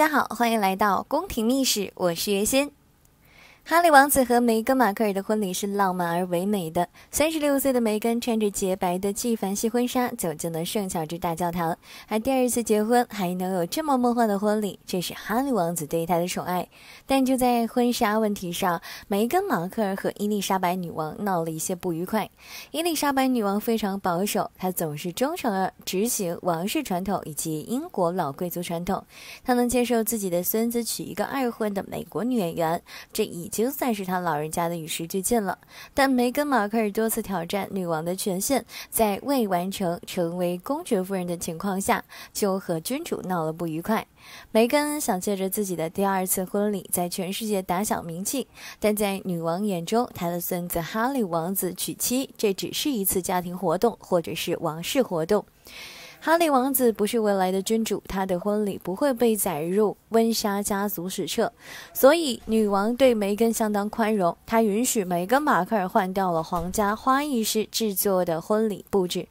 大家好，欢迎来到《宫廷秘史》，我是月仙。哈利王子和梅根·马克尔的婚礼是浪漫而唯美的。三十六岁的梅根穿着洁白的纪梵希婚纱走进了圣乔治大教堂。还第二次结婚还能有这么梦幻的婚礼，这是哈利王子对她的宠爱。但就在婚纱问题上，梅根·马克尔和伊丽莎白女王闹了一些不愉快。伊丽莎白女王非常保守，她总是忠诚而执行王室传统以及英国老贵族传统。她能接受自己的孙子娶一个二婚的美国女演员，这已经。经算是他老人家的与时俱进了，但梅根·马克尔多次挑战女王的权限，在未完成成为公爵夫人的情况下，就和君主闹了不愉快。梅根想借着自己的第二次婚礼在全世界打响名气，但在女王眼中，她的孙子哈利王子娶妻，这只是一次家庭活动或者是王室活动。哈利王子不是未来的君主，他的婚礼不会被载入温莎家族史册，所以女王对梅根相当宽容，她允许梅根·马克尔换掉了皇家花艺师制作的婚礼布置，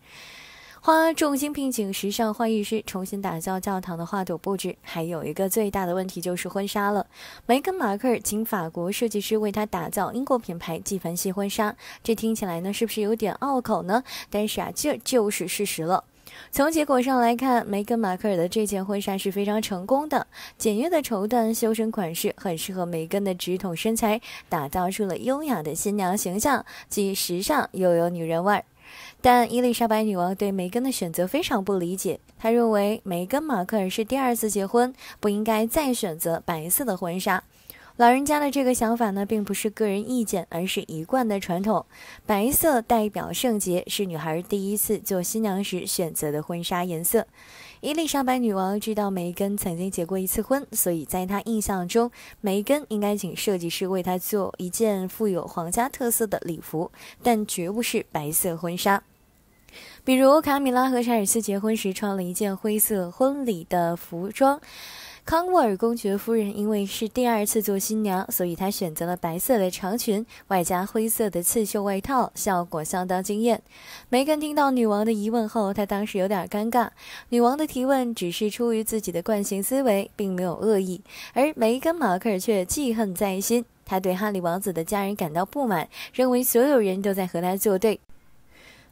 花重金聘请时尚花艺师重新打造教堂的花朵布置。还有一个最大的问题就是婚纱了，梅根·马克尔请法国设计师为她打造英国品牌纪梵希婚纱，这听起来呢是不是有点拗口呢？但是啊，这就是事实了。从结果上来看，梅根·马克尔的这件婚纱是非常成功的。简约的绸缎修身款式很适合梅根的直筒身材，打造出了优雅的新娘形象，既时尚又有女人味儿。但伊丽莎白女王对梅根的选择非常不理解，她认为梅根·马克尔是第二次结婚，不应该再选择白色的婚纱。老人家的这个想法呢，并不是个人意见，而是一贯的传统。白色代表圣洁，是女孩第一次做新娘时选择的婚纱颜色。伊丽莎白女王知道梅根曾经结过一次婚，所以在她印象中，梅根应该请设计师为她做一件富有皇家特色的礼服，但绝不是白色婚纱。比如卡米拉和查尔斯结婚时穿了一件灰色婚礼的服装。康沃尔公爵夫人因为是第二次做新娘，所以她选择了白色的长裙，外加灰色的刺绣外套，效果相当惊艳。梅根听到女王的疑问后，她当时有点尴尬。女王的提问只是出于自己的惯性思维，并没有恶意，而梅根·马克尔却记恨在心。她对哈利王子的家人感到不满，认为所有人都在和他作对。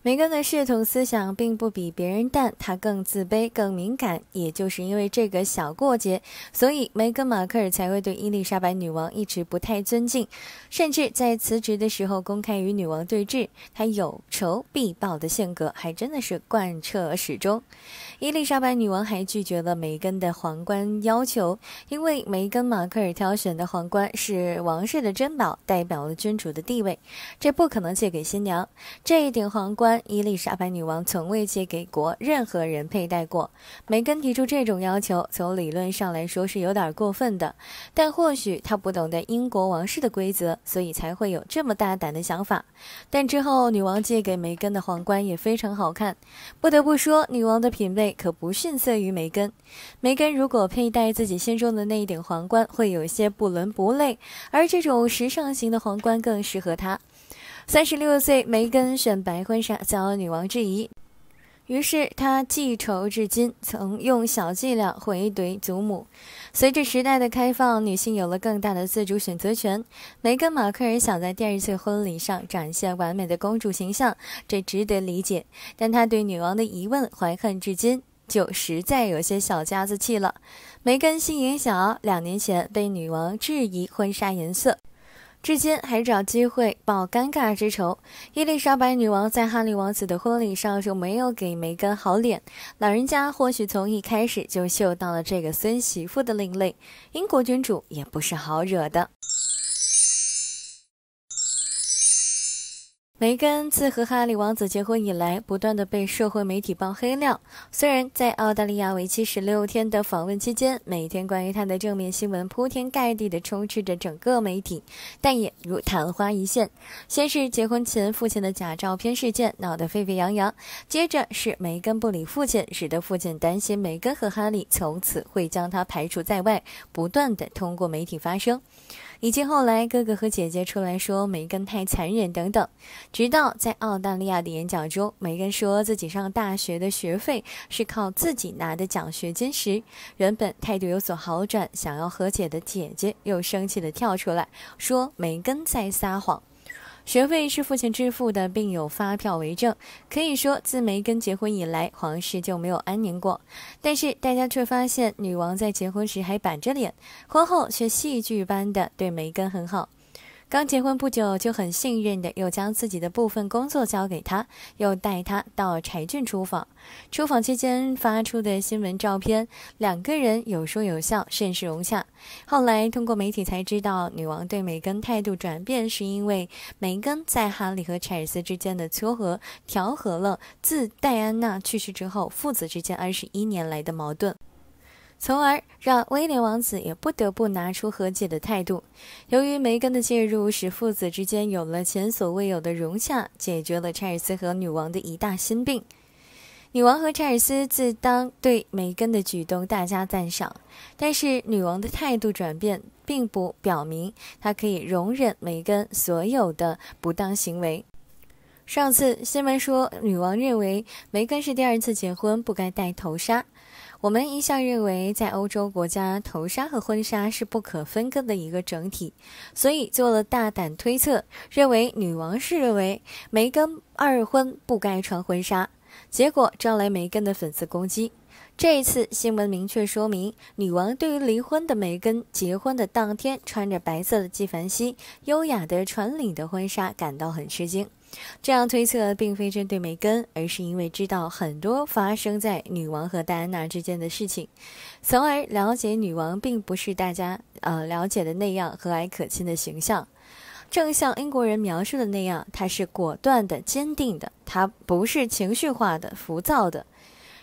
梅根的世统思想并不比别人淡，她更自卑、更敏感。也就是因为这个小过节，所以梅根·马克尔才会对伊丽莎白女王一直不太尊敬，甚至在辞职的时候公开与女王对峙。她有仇必报的性格还真的是贯彻始终。伊丽莎白女王还拒绝了梅根的皇冠要求，因为梅根·马克尔挑选的皇冠是王室的珍宝，代表了君主的地位，这不可能借给新娘。这一顶皇冠。伊丽莎白女王从未借给过任何人佩戴过。梅根提出这种要求，从理论上来说是有点过分的，但或许她不懂得英国王室的规则，所以才会有这么大胆的想法。但之后女王借给梅根的皇冠也非常好看，不得不说，女王的品味可不逊色于梅根。梅根如果佩戴自己心中的那一顶皇冠，会有些不伦不类，而这种时尚型的皇冠更适合她。三十六岁，梅根选白婚纱遭女王质疑，于是她记仇至今，曾用小伎俩回怼祖母。随着时代的开放，女性有了更大的自主选择权。梅根·马克尔想在第二次婚礼上展现完美的公主形象，这值得理解。但她对女王的疑问怀恨至今，就实在有些小家子气了。梅根心眼小，两年前被女王质疑婚纱颜色。之间还找机会报尴尬之仇。伊丽莎白女王在哈利王子的婚礼上就没有给梅根好脸，老人家或许从一开始就嗅到了这个孙媳妇的另类。英国君主也不是好惹的。梅根自和哈利王子结婚以来，不断的被社会媒体曝黑料。虽然在澳大利亚为期十六天的访问期间，每天关于他的正面新闻铺天盖地的充斥着整个媒体，但也如昙花一现。先是结婚前父亲的假照片事件闹得沸沸扬扬，接着是梅根不理父亲，使得父亲担心梅根和哈利从此会将他排除在外，不断的通过媒体发声，以及后来哥哥和姐姐出来说梅根太残忍等等。直到在澳大利亚的演讲中，梅根说自己上大学的学费是靠自己拿的奖学金时，原本态度有所好转、想要和解的姐姐又生气地跳出来说梅根在撒谎，学费是父亲支付的，并有发票为证。可以说，自梅根结婚以来，皇室就没有安宁过。但是大家却发现，女王在结婚时还板着脸，婚后却戏剧般的对梅根很好。刚结婚不久，就很信任的又将自己的部分工作交给他，又带他到柴郡出访。出访期间发出的新闻照片，两个人有说有笑，甚是融洽。后来通过媒体才知道，女王对梅根态度转变，是因为梅根在哈利和查尔斯之间的撮合，调和了自戴安娜去世之后父子之间二十一年来的矛盾。从而让威廉王子也不得不拿出和解的态度。由于梅根的介入，使父子之间有了前所未有的融洽，解决了查尔斯和女王的一大心病。女王和查尔斯自当对梅根的举动大加赞赏，但是女王的态度转变，并不表明她可以容忍梅根所有的不当行为。上次新闻说，女王认为梅根是第二次结婚，不该戴头纱。我们一向认为，在欧洲国家，头纱和婚纱是不可分割的一个整体，所以做了大胆推测，认为女王是认为梅根二婚不该穿婚纱，结果招来梅根的粉丝攻击。这一次，新闻明确说明，女王对于离婚的梅根结婚的当天穿着白色的纪梵希优雅的穿领的婚纱感到很吃惊。这样推测并非针对梅根，而是因为知道很多发生在女王和戴安娜之间的事情，从而了解女王并不是大家呃了解的那样和蔼可亲的形象。正像英国人描述的那样，她是果断的、坚定的，她不是情绪化的、浮躁的。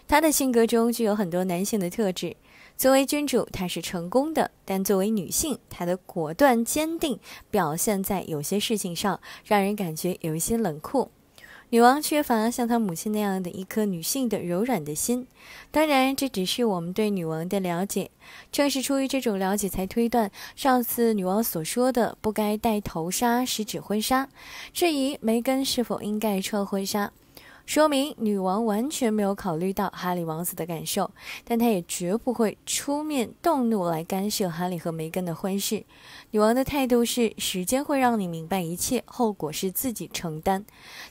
她的性格中具有很多男性的特质。作为君主，她是成功的；但作为女性，她的果断坚定表现在有些事情上，让人感觉有一些冷酷。女王缺乏像她母亲那样的一颗女性的柔软的心。当然，这只是我们对女王的了解。正是出于这种了解，才推断上次女王所说的“不该戴头纱、是指婚纱”，质疑梅根是否应该穿婚纱。说明女王完全没有考虑到哈利王子的感受，但她也绝不会出面动怒来干涉哈利和梅根的婚事。女王的态度是：时间会让你明白一切，后果是自己承担。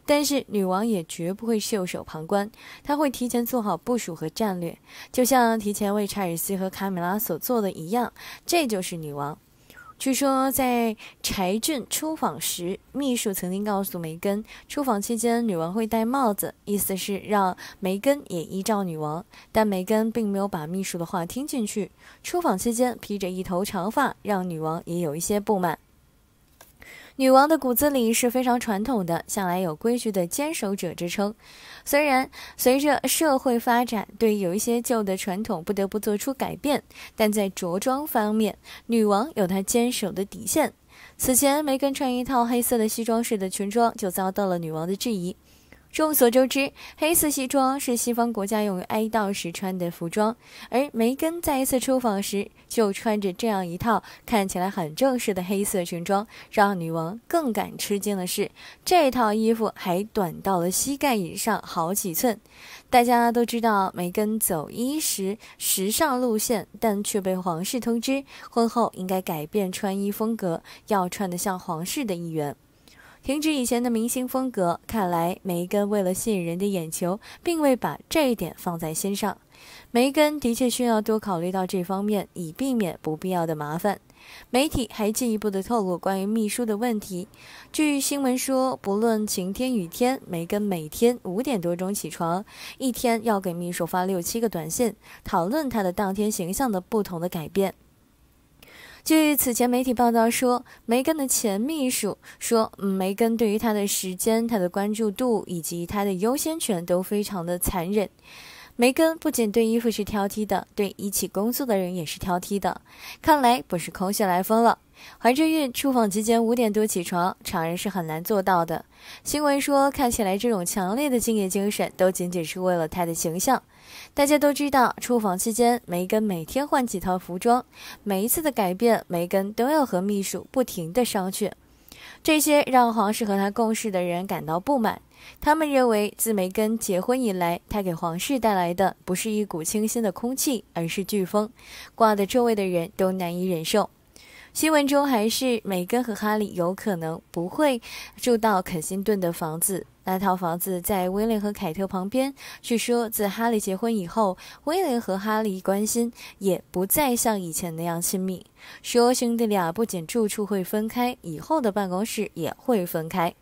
但是女王也绝不会袖手旁观，她会提前做好部署和战略，就像提前为查尔斯和卡米拉所做的一样。这就是女王。据说，在柴郡出访时，秘书曾经告诉梅根，出访期间女王会戴帽子，意思是让梅根也依照女王。但梅根并没有把秘书的话听进去，出访期间披着一头长发，让女王也有一些不满。女王的骨子里是非常传统的，向来有“规矩的坚守者”之称。虽然随着社会发展，对于有一些旧的传统不得不做出改变，但在着装方面，女王有她坚守的底线。此前，梅根穿一套黑色的西装式的裙装，就遭到了女王的质疑。众所周知，黑色西装是西方国家用于哀悼时穿的服装。而梅根在一次出访时就穿着这样一套看起来很正式的黑色裙装。让女王更感吃惊的是，这套衣服还短到了膝盖以上好几寸。大家都知道，梅根走衣时时尚路线，但却被皇室通知，婚后应该改变穿衣风格，要穿得像皇室的一员。停止以前的明星风格，看来梅根为了吸引人的眼球，并未把这一点放在心上。梅根的确需要多考虑到这方面，以避免不必要的麻烦。媒体还进一步的透露关于秘书的问题。据新闻说，不论晴天雨天，梅根每天五点多钟起床，一天要给秘书发六七个短信，讨论他的当天形象的不同的改变。据此前媒体报道说，梅根的前秘书说，梅根对于他的时间、他的关注度以及他的优先权都非常的残忍。梅根不仅对衣服是挑剔的，对一起工作的人也是挑剔的。看来不是空穴来风了。怀着孕出访期间五点多起床，常人是很难做到的。新闻说，看起来这种强烈的敬业精神都仅仅是为了她的形象。大家都知道，出访期间，梅根每天换几套服装。每一次的改变，梅根都要和秘书不停的商榷。这些让皇室和他共事的人感到不满。他们认为，自梅根结婚以来，他给皇室带来的不是一股清新的空气，而是飓风，刮得周围的人都难以忍受。新闻中还是梅根和哈利有可能不会住到肯辛顿的房子，那套房子在威廉和凯特旁边。据说自哈利结婚以后，威廉和哈利关心也不再像以前那样亲密。说兄弟俩不仅住处会分开，以后的办公室也会分开。